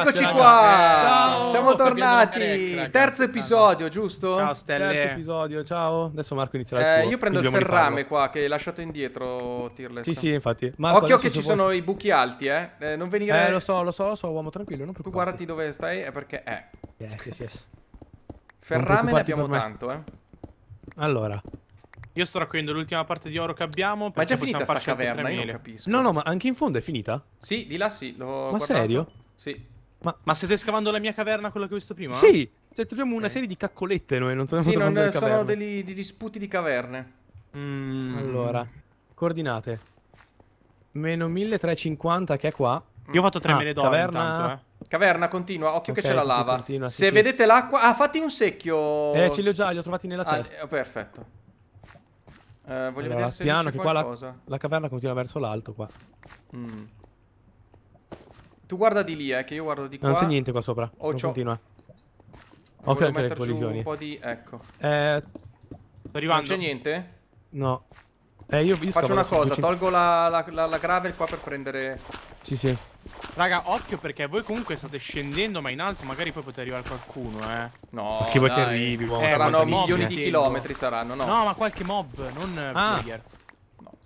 Eccoci qua. Eh, ciao. Siamo tornati. Ragazzi, Terzo episodio, giusto? Ciao Stelle. Terzo episodio, ciao. Adesso Marco inizierà eh, il Io prendo il ferrame qua che hai lasciato indietro, Tirless. Sì, sì, infatti. Marco, Occhio che ci posso... sono i buchi alti, eh. eh non venire Eh, lo so, lo so, lo so, uomo tranquillo, non Tu guardati dove stai è perché eh. Yes, yes, yes. Ferrame ne abbiamo tanto, eh. Allora, io sto raccogliendo l'ultima parte di oro che abbiamo. Ma è già finita sta caverna, io non capisco. No, no, ma anche in fondo è finita? Sì, di là sì. ma guardato. serio? Sì. Ma... ma state scavando la mia caverna, quella che ho visto prima? Sì, cioè, troviamo okay. una serie di caccolette noi, non troviamo sì, non, sono caverna. degli, degli sputi di caverne. Mm. Allora, coordinate. Meno 1350 che è qua. Io ho fatto 3 ah, mele d'oro caverna... Intanto, eh. Caverna continua, occhio okay, che c'è la lava. Sì, continua, Se sì. vedete l'acqua... Ah, fatti un secchio! Eh, ce li ho già, li ho trovati nella ah, cesta. Ah, perfetto. Eh, voglio allora, vedere se piano, che qualcosa. qua la, la, caverna continua verso l'alto qua. Mm. Tu guarda di lì, eh, che io guardo di qua. Non c'è niente qua sopra. Oh, non continua. Ok, ok, collisioni. un po' di... ecco. Eh... Sto arrivando. Non c'è niente? No. Eh, io, io Faccio una cosa, tolgo la, la, la, la, gravel qua per prendere... Sì, sì. Raga, occhio perché voi comunque state scendendo, ma in alto magari poi potete arrivare qualcuno, eh. No, Che vuoi che arrivi, uomo. Eh, saranno milioni di chilometri saranno, no? No, ma qualche mob, non ah. player.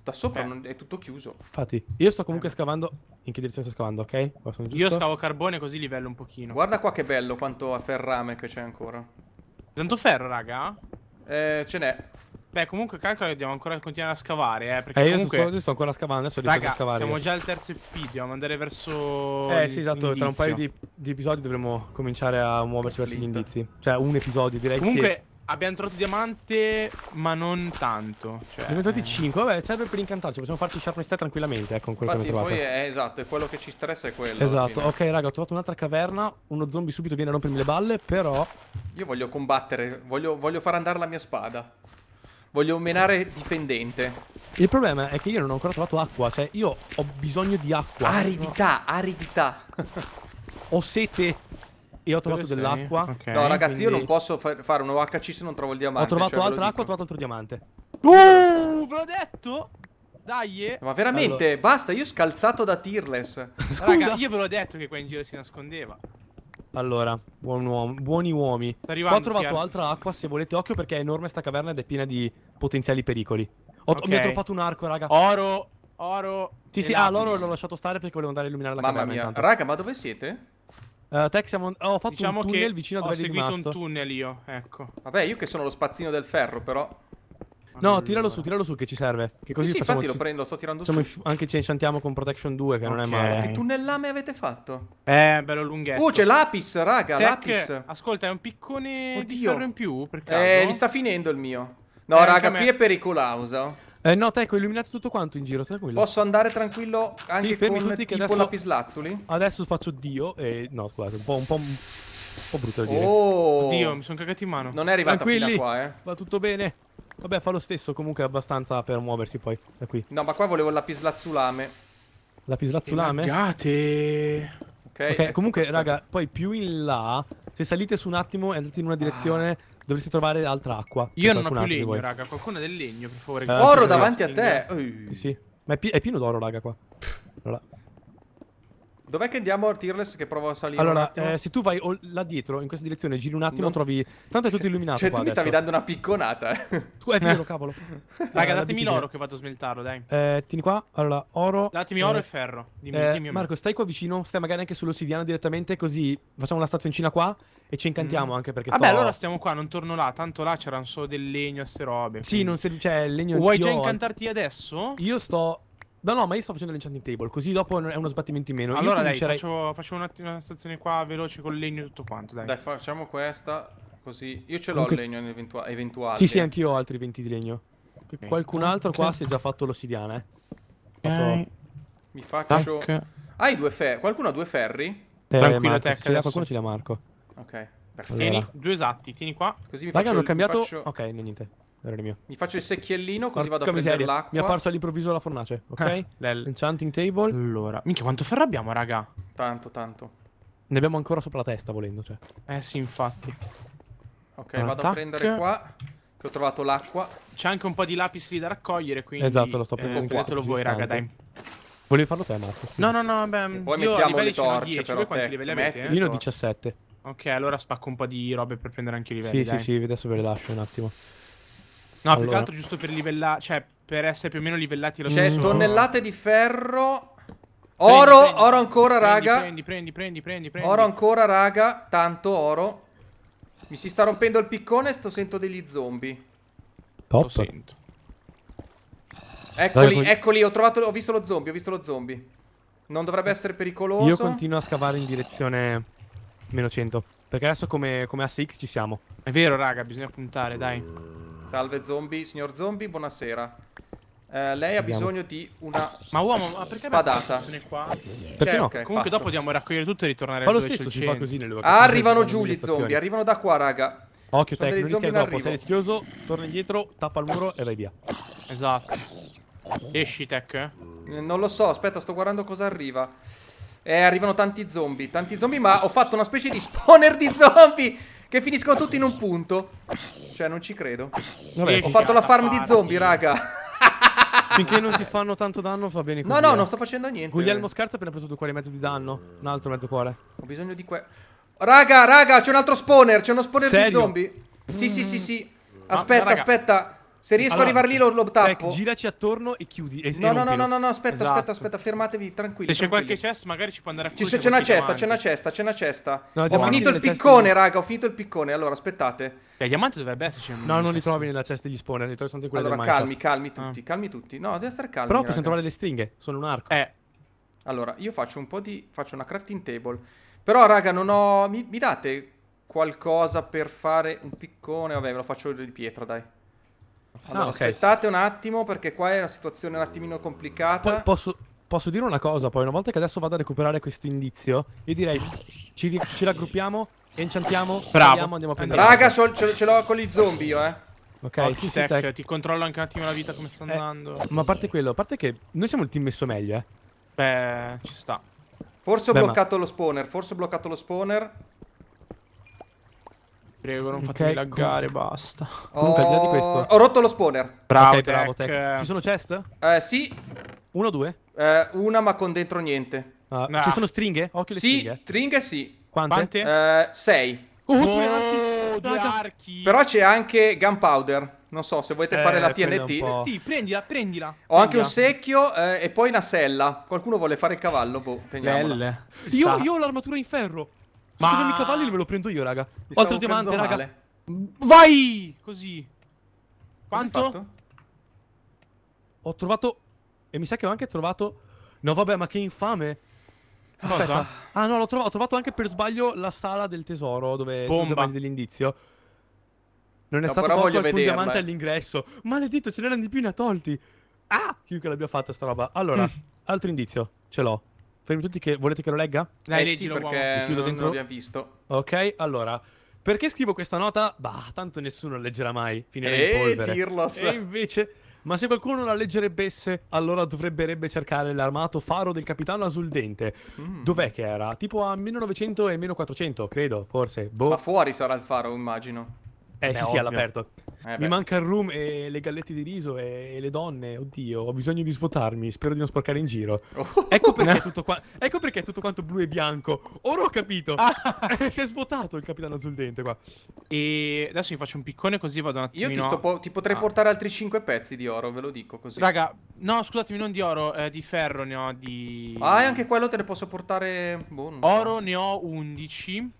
Da sopra eh. non è tutto chiuso. Infatti, io sto comunque eh. scavando. In che direzione sto scavando, ok? Io scavo carbone così livello un pochino. Guarda qua che bello quanto ferrame che c'è ancora. Tanto ferro, raga? Eh, ce n'è. Beh, comunque calcola che dobbiamo ancora continuare a scavare, eh. Perché eh, io, comunque... sto, io sto ancora scavando, adesso ripeto a scavare. Siamo già al terzo episodio, dobbiamo andare verso. Eh, sì, esatto. Tra un paio di, di, episodi dovremo cominciare a muoverci verso gli indizi. Cioè, un episodio direi. Comunque, che... Abbiamo trovato diamante, ma non tanto. Cioè... Abbiamo trovati 5. Vabbè, serve per incantarci. Possiamo farci sharpness tranquillamente. Ecco, eh, quello Infatti, che abbiamo trovato. Poi è, esatto, è quello che ci stressa. È quello. Esatto. Ok, raga, ho trovato un'altra caverna. Uno zombie subito viene a rompermi le balle. Però. Io voglio combattere. Voglio, voglio far andare la mia spada. Voglio menare difendente. Il problema è che io non ho ancora trovato acqua. Cioè, io ho bisogno di acqua. Aridità, no. aridità. ho sete. Io ho trovato dell'acqua. Okay, no, ragazzi, quindi... io non posso far fare un OHC se non trovo il diamante. Ho trovato cioè, altra acqua, ho trovato altro diamante. Uh, ve l'ho detto? Dai. Eh. Ma veramente, allora. basta, io scalzato da tearless. Scusa. Raga, io ve l'ho detto che qua in giro si nascondeva. Allora, buon uomo, buoni uomini. Qua ho trovato altra acqua, se volete occhio, perché è enorme sta caverna ed è piena di potenziali pericoli. Ho, okay. Mi ho troppato un arco, raga. Oro, oro. Sì, sì, ah, l'oro l'ho lasciato stare perché volevo andare a illuminare la Mamma caverna. Mamma mia, intanto. raga, ma dove siete? Uh, eh, Tech, siamo... ho fatto diciamo un tunnel vicino a dove eri rimasto. Ho seguito un tunnel io, ecco. Vabbè, io che sono lo spazzino del ferro, però... No, allora. tiralo su, tiralo su che ci serve. Che così sì, sì, facciamo... infatti lo prendo, sto tirando su. Anche ci enchantiamo con Protection 2, che okay. non è male. Che tunnellame avete fatto? Eh, bello lunghetto. Oh, c'è l'apis, raga, l'apis. Ascolta, è un piccone Oddio. di ferro in più, per eh, caso? Eh, mi sta finendo il mio. No, eh, raga, qui è pericoloso. Eh, no, ecco, è illuminato tutto quanto in giro, tranquillo. Posso andare tranquillo anche sì, fermi con tutti tipo che adesso, lapislazzuli? Adesso faccio Dio e... No, guarda, un po'... Un po', un po brutto da dire. Oh! Dio, mi sono cagato in mano. Non è arrivato fino a qua, eh. Va tutto bene. Vabbè, fa lo stesso, comunque è abbastanza per muoversi poi da qui. No, ma qua volevo il lapislazzulame. Lapislazzulame? Cagate! Ok, okay comunque, raga, poi più in là se salite su un attimo e andate in una ah. direzione, ah. dovreste trovare altra acqua. Io non ho più legno, raga. Qualcuno del legno, per favore. Eh, oro davanti a te. Sì, sì. Ma è, pi è pieno d'oro, raga, qua. Allora. Dov'è che andiamo a Tearless che provo a salire? Allora, eh, se tu vai là dietro, in questa direzione, giri un attimo, non... trovi... Tanto è tutto illuminato Cioè, tu adesso. mi stavi dando una picconata. Tu è eh, vero, cavolo. Raga, datemi l'oro che vado a smeltarlo, dai. Eh, tieni qua. Allora, oro... Datemi oro eh, e ferro. Dimmi, eh, dimmi Marco, stai qua vicino, stai magari anche sull'ossidiana direttamente, così facciamo la stazioncina qua e ci incantiamo mm. anche perché Vabbè, sto... allora stiamo qua, non torno là. Tanto là c'erano solo del legno e ste robe. Sì, quindi... non serve... Cioè, il legno... Vuoi già incantarti adesso? Io sto No, no, ma io sto facendo l'enchanting table, così dopo è uno sbattimento in meno. Allora, dai, comincerei... faccio, faccio una, una, stazione qua veloce con legno e tutto quanto. Dai. dai, facciamo questa. Così. Io ce l'ho Comunque... il legno eventua- eventuale. Sì, sì, anch'io ho altri 20 di legno. Okay. Qualcun altro okay. qua si è già fatto l'ossidiana, eh. Fatto... Mi faccio. Tac. Hai ah, due ferri? Qualcuno ha due ferri? Eh, Tranquillo, Marco, te. Qualcuno ce l'ha Marco. Ok. Perfetto. Allora. Tieni due esatti, tieni qua. Così mi Raga, faccio, hanno cambiato. Faccio... Ok, no, niente. Mi faccio il secchiellino così Porca vado a prendere l'acqua. Mi è apparso all'improvviso la fornace, ok? Eh, Enchanting table. Allora, minchia quanto ferro abbiamo, raga? Tanto, tanto. Ne abbiamo ancora sopra la testa volendo, cioè. Eh sì, infatti. Ok, Attac. vado a prendere qua che ho trovato l'acqua. C'è anche un po' di lapis lì da raccogliere, quindi... Esatto, lo sto prendendo eh, Prendetelo voi, istante. raga, dai. Volevi farlo te, Marco? No, no, no, beh... E poi mettiamo le torce, 10, però, quanti livelli avete, Io ne ho 17. Ecco. Ok, allora spacco un po' di robe per prendere anche i livelli, Sì, dai. sì, sì, adesso ve le lascio un attimo. No, allora. più che altro giusto per livellare, cioè per essere più o meno livellati lo C'è cioè, stesso. Cioè, tonnellate di ferro. oro, prendi. oro ancora, prendi, raga. Prendi, prendi, prendi, prendi, prendi. Oro ancora, raga. Tanto oro. Mi si sta rompendo il piccone sto sento degli zombie. Top. Lo sento. Eccoli, Dai, eccoli, ho, trovato, ho visto lo zombie, ho visto lo zombie. Non dovrebbe essere pericoloso. Io continuo a scavare in direzione meno 100. Perché adesso come, come asse ci siamo. È vero, raga, bisogna puntare, dai. Salve zombie, signor zombie, buonasera. Eh, lei ha bisogno di una Ma uomo, ma perché spadata. Perché qua? Perché cioè, no? okay, Comunque fatto. dopo dobbiamo raccogliere tutto e ritornare Ma lo stesso, ci fa così nelle vacanze. Ah, arrivano giù gli zombie, arrivano da qua, raga. Occhio Sono tecnico, non rischiare troppo, sei rischioso, torna indietro, tappa il muro e vai via. Esatto. Esci, Tech. Eh, non lo so, aspetta, sto guardando cosa arriva. Eh, arrivano tanti zombie, tanti zombie, ma ho fatto una specie di spawner di zombie. Che finiscono tutti in un punto. Cioè, non ci credo. Vabbè, ho fatto la farm di zombie, raga. Finché non ti fanno tanto danno fa bene No, no, eh. non sto facendo niente. Guglielmo Scarza ha appena preso due cuori e mezzo di danno. Un altro mezzo cuore. Ho bisogno di que... Raga, raga, c'è un altro spawner. C'è uno spawner Serio? di zombie. Sì, sì, sì, sì. Aspetta, ah, aspetta. Se riesco allora, a arrivare lì lo, lo tappo. Bec, giraci attorno e chiudi. E, no, e no, no, no, no, no, aspetta, esatto. aspetta, aspetta, fermatevi, tranquilli. Se c'è qualche chest, magari ci può andare a chiudere. C'è, una cesta, c'è una cesta, c'è una cesta. No, ho finito il piccone, cesta... raga, ho finito il piccone. Allora, aspettate. Beh, cioè, diamante dovrebbe esserci. Un No, non cesta. li trovi nella cesta di spawner, li trovi soltanto in quella allora, Allora, calmi, calmi ah. tutti, ah. calmi tutti. No, devi stare calmi. Però raga. possiamo trovare le stringhe, sono un arco. Eh. Allora, io faccio un po' di... faccio una crafting table. Però, raga, non ho... mi, date qualcosa per fare un piccone? Vabbè, ve lo faccio di pietra, dai. Allora, no, okay. aspettate un attimo perché qua è una situazione un attimino complicata. Poi posso, posso dire una cosa poi, una volta che adesso vado a recuperare questo indizio, io direi ci, ci raggruppiamo, enchantiamo, saliamo, andiamo a prendere. Raga, ce l'ho con gli zombie io, eh. Ok, oh, sì, tech, tech. ti controllo anche un attimo la vita come sta eh, andando. Ma a parte quello, a parte che noi siamo il team messo meglio, eh. Beh, ci sta. Forse ho Beh, bloccato ma... lo spawner, forse ho bloccato lo spawner. Prego, non fatemi okay, laggare, com... basta. Comunque, al di di oh. questo... Ho rotto lo spawner. Bravo, okay, tech. bravo, tech. Ci sono chest? Eh, sì. Uno o due? Eh, una, ma con dentro niente. Uh, nah. Ci sono stringhe? Occhio sì, stringhe. stringhe sì. Quante? Quante? Eh, sei. Oh, due archi. Due archi. Però c'è anche gunpowder. Non so, se volete eh, fare la TNT. TNT, prendila, prendila. Ho prendila. anche un secchio eh, e poi una sella. Qualcuno vuole fare il cavallo? Boh, teniamola. Belle. Io, io ho l'armatura in ferro. Ma... Scusami i cavalli ve lo prendo io, raga. Mi Oltre diamante, raga. Male. Vai! Così. Quanto? Ho trovato... E mi sa che ho anche trovato... No, vabbè, ma che infame. Aspetta. Cosa? Ah, no, l'ho trovato, ho trovato anche per sbaglio la sala del tesoro, dove... Bomba. dell'indizio. Non è no, stato tolto alcun vederla, diamante eh. all'ingresso. Maledetto, ce n'erano di più, ne ha tolti. Ah! Chiunque l'abbia fatta sta roba. Allora, altro indizio. Ce l'ho. Fermi tutti che volete che lo legga? Dai, eh, leggilo, sì, perché chiudo dentro. non l'abbiamo visto. Ok, allora. Perché scrivo questa nota? Bah, tanto nessuno la leggerà mai. Finirà eh, in polvere. Tirlos. E invece... Ma se qualcuno la leggerebbe, allora dovrebbe cercare l'armato faro del capitano Azuldente. Mm. Dov'è che era? Tipo a 1900 e meno 400, credo, forse. Boh. Ma fuori sarà il faro, immagino. Eh Beh, sì, ovvio. sì, all'aperto. Eh, mi manca il room e le gallette di riso e, le donne. Oddio, ho bisogno di svuotarmi. Spero di non sporcare in giro. Oh. Ecco, perché tutto qua... ecco perché tutto quanto blu e bianco. Ora ho capito. Ah. si è svuotato il capitano sul dente qua. E adesso vi faccio un piccone così vado un attimino. Io ti, po ti potrei ah. portare altri 5 pezzi di oro, ve lo dico così. Raga, no, scusatemi, non di oro, eh, di ferro ne ho di... Ah, e anche quello te ne posso portare... Boh, oro so. ne ho 11.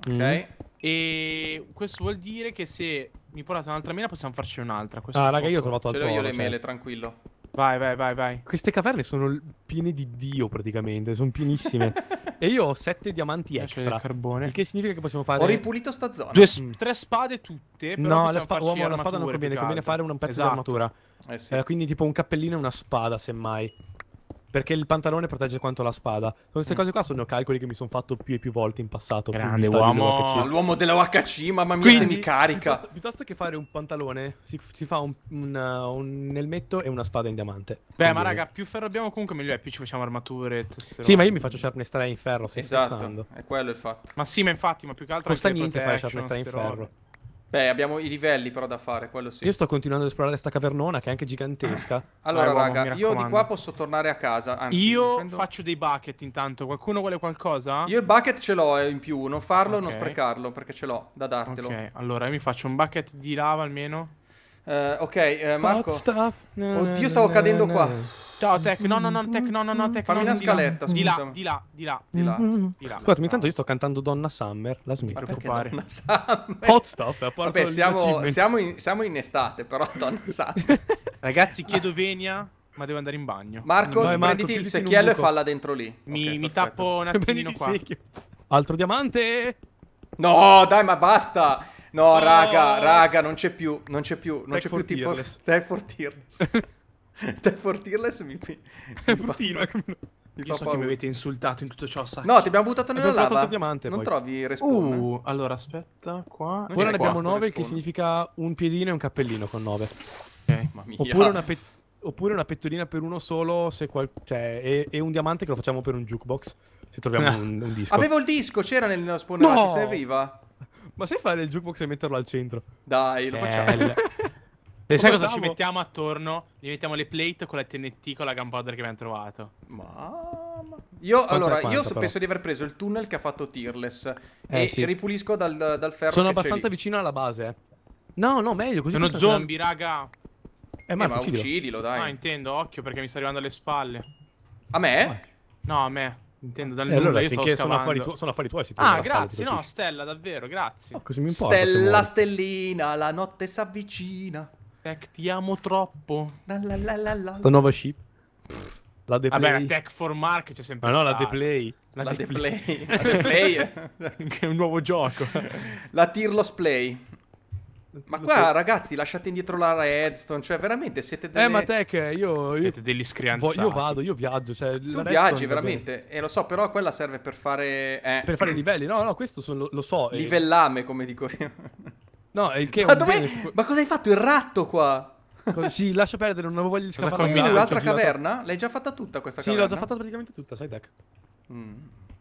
Ok. Mm. E questo vuol dire che se mi portate un'altra mela possiamo farci un'altra. ah, raga, io ho trovato altro. Ce l'ho io le cioè. mele, tranquillo. Vai, vai, vai, vai. Queste caverne sono piene di Dio praticamente, sono pienissime. e io ho sette diamanti extra. carbone. Il che significa che possiamo fare... Ho ripulito sta zona. Due, mm. Tre spade tutte. no, la, spa uomo, la spada non conviene, conviene fare un pezzo esatto. di armatura. Eh sì. eh, quindi tipo un cappellino e una spada, semmai. Perché il pantalone protegge quanto la spada. Queste mm. cose qua sono calcoli che mi sono fatto più e più volte in passato. Grande uomo. L'uomo dell'OHC, mamma mia, Quindi, se mi carica. Piuttosto, piuttosto, che fare un pantalone, si, si fa un, una, uh, un, elmetto e una spada in diamante. Beh, Quindi... ma raga, più ferro abbiamo comunque meglio è. Più ci facciamo armature. Tosserone. Sì, ma io mi faccio sharpness 3 in ferro, stai esatto, scherzando. è quello il fatto. Ma sì, ma infatti, ma più che altro... Costa niente fare sharpness 3 in ferro. Beh, abbiamo i livelli però da fare, quello sì. Io sto continuando ad esplorare sta cavernona che è anche gigantesca. Ah. allora, Vai, eh, raga, uomo, io di qua posso tornare a casa. Anzi, io faccio dei bucket intanto. Qualcuno vuole qualcosa? Io il bucket ce l'ho eh, in più. Non farlo okay. non sprecarlo perché ce l'ho da dartelo. Ok, allora io mi faccio un bucket di lava almeno. Uh, ok, uh, Marco. Oddio, stavo cadendo qua. Ciao Tech, no no no Tech, no no no Tech Fammi no, una scaletta, di là, di là, di là, di mm. là, di là. Scusate, intanto io sto cantando Donna Summer, la smetto. di preoccupare. Donna Summer? Hot stuff, è apparso Vabbè, siamo, siamo, in, siamo in estate, però Donna Summer. Ragazzi, chiedo venia, ma devo andare in bagno. Marco, Vai, Marco prenditi il secchiello e falla dentro lì. Mi, okay, mi tappo un attimino qua. Altro diamante! No, dai, ma basta! No, oh. raga, raga, non c'è più, non c'è più, non c'è più tipo... Tech for Tearless. Te Fortirless mi, mi, mi Fortino, fa... Mi Io so paura. che mi avete insultato in tutto ciò, sa. No, ti abbiamo buttato nella abbiamo lava. Il diamante, non poi. trovi respawn. Uh, allora aspetta, qua. Ora ne abbiamo 9 che significa un piedino e un cappellino con 9. Ok, mamma mia. Oppure una, pe... Oppure una pettolina per uno solo se qual... cioè, e, e un diamante che lo facciamo per un jukebox. Se troviamo ah. un, un, disco. Avevo il disco, c'era nel spawner, no! se arriva. Ma sai fare il jukebox e metterlo al centro? Dai, lo eh, facciamo. E sai cosa ci mettiamo attorno? Gli mettiamo le plate con la TNT, con la gunpowder che abbiamo trovato. Mamma. Io, quanto allora, quanto, io però. penso di aver preso il tunnel che ha fatto Tearless. Eh, e sì. ripulisco dal, dal ferro. Sono abbastanza vicino alla base. Eh. No, no, meglio così. Sono zombie, andare... raga. Eh, ma, eh, ma uccidilo. uccidilo, dai. No, intendo, occhio perché mi sta arrivando alle spalle. A me? Eh. No, a me. Intendo dal eh, allora, io sono affari, tu- sono affari tuoi si Ah, grazie, no, Stella, davvero, grazie. Oh, casi mi importa, Stella, stellina, la notte si avvicina. Tech, ti amo troppo. La, la, la, la Sta nuova ship. Pff, la deplay. Vabbè, la tech for mark c'è sempre Ma no, la deplay. La, la deplay. deplay. la deplay. che è un nuovo gioco. La tirlos play. Ma qua ragazzi lasciate indietro la redstone, cioè veramente siete delle... Eh ma te io... io siete degli scrianzati. Io vado, io viaggio, cioè... Tu viaggi veramente, e eh, lo so, però quella serve per fare... Eh. Per fare i livelli, no, no, questo sono, lo so. Eh. Livellame come dico io. No, è il che... Ma, dove... Ma cosa hai fatto? Il ratto qua! sì, lascia perdere, non avevo voglia di scappare. Ma quindi un'altra caverna? L'hai già fatta tutta questa sì, caverna? Sì, l'ho già fatta praticamente tutta, sai Deck. Mm.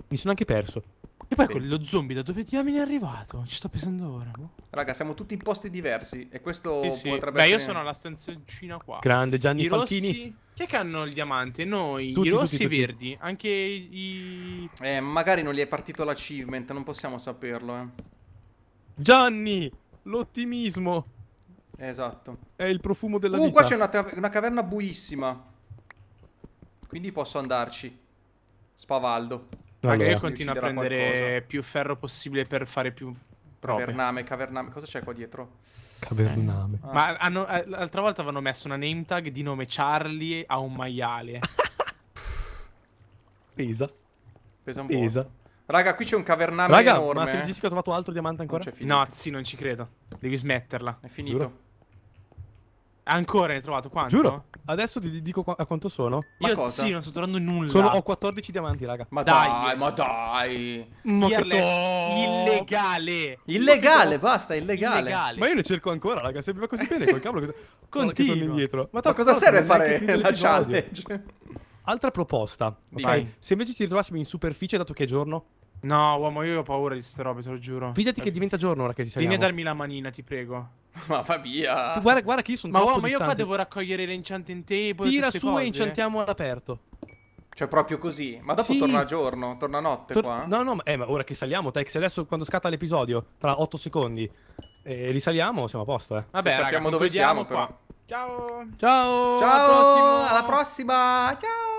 Mi sono anche perso. E poi quello zombie da dove diamine è arrivato? Ci sto pensando ora. Boh. Raga, siamo tutti in posti diversi e questo sì, sì. potrebbe Beh, essere... io sono alla stanzioncina qua. Grande Gianni I Falchini. Rossi... Chi è che hanno il diamante? Noi, tutti, i rossi e i verdi, anche i... Eh, magari non gli è partito l'achievement, non possiamo saperlo, eh. Gianni! L'ottimismo. Esatto. È il profumo della uh, vita. Uh, qua c'è una, una, caverna buissima. Quindi posso andarci. Spavaldo. Allora. io continuo a prendere qualcosa. più ferro possibile per fare più proprio. Cavername, cavername. Cosa c'è qua dietro? Cavername. Ah. Ma hanno, eh, l'altra volta avevano messo una name tag di nome Charlie a un maiale. Pesa. Pesa un po'. Pesa. Raga, qui c'è un cavernale Raga, enorme. ma se dici che ho trovato altro diamante ancora? No, sì, non ci credo. Devi smetterla. È finito. Giuro. Ancora ne hai trovato quanto? Giuro. Adesso ti dico qu a quanto sono. Ma Io cosa? sì, non sto trovando nulla. Sono, ho 14 diamanti, raga. Ma dai, dai ma dai. Ma illegale. Illegale, basta, illegale. illegale. Ma io ne cerco ancora, raga. Se va così bene col cavolo che Continua indietro. Ma, ma cosa serve fare la challenge? Altra proposta. Okay? Se invece ci ritrovassimo in superficie, dato che è giorno, No, uomo, io ho paura di ste robe, te lo giuro. Fidati che diventa giorno ora che ti saliamo. Vieni a darmi la manina, ti prego. ma va via. Tu guarda, guarda che io sono Ma uomo, io qua devo raccogliere le enchanting table Tira su cose. e enchantiamo all'aperto. Cioè proprio così. Ma dopo sì. torna giorno, torna notte Tor qua. No, no, ma, eh, ma ora che saliamo, Tex, adesso quando scatta l'episodio, tra 8 secondi, eh, risaliamo, siamo a posto, eh. Vabbè, Se raga, dove siamo qua. però. Ciao. Ciao. Ciao. Alla prossima. Alla prossima. Ciao.